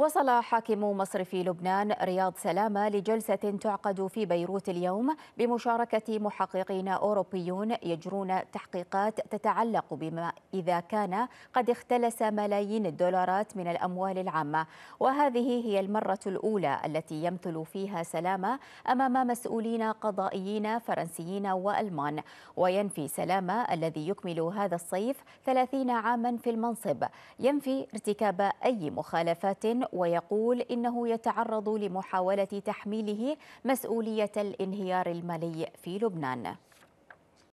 وصل حاكم مصرف لبنان رياض سلامة لجلسة تعقد في بيروت اليوم بمشاركة محققين أوروبيون يجرون تحقيقات تتعلق بما إذا كان قد اختلس ملايين الدولارات من الأموال العامة وهذه هي المرة الأولى التي يمثل فيها سلامة أمام مسؤولين قضائيين فرنسيين وألمان وينفي سلامة الذي يكمل هذا الصيف 30 عاما في المنصب ينفي ارتكاب أي مخالفات ويقول إنه يتعرض لمحاولة تحميله مسؤولية الانهيار المالي في لبنان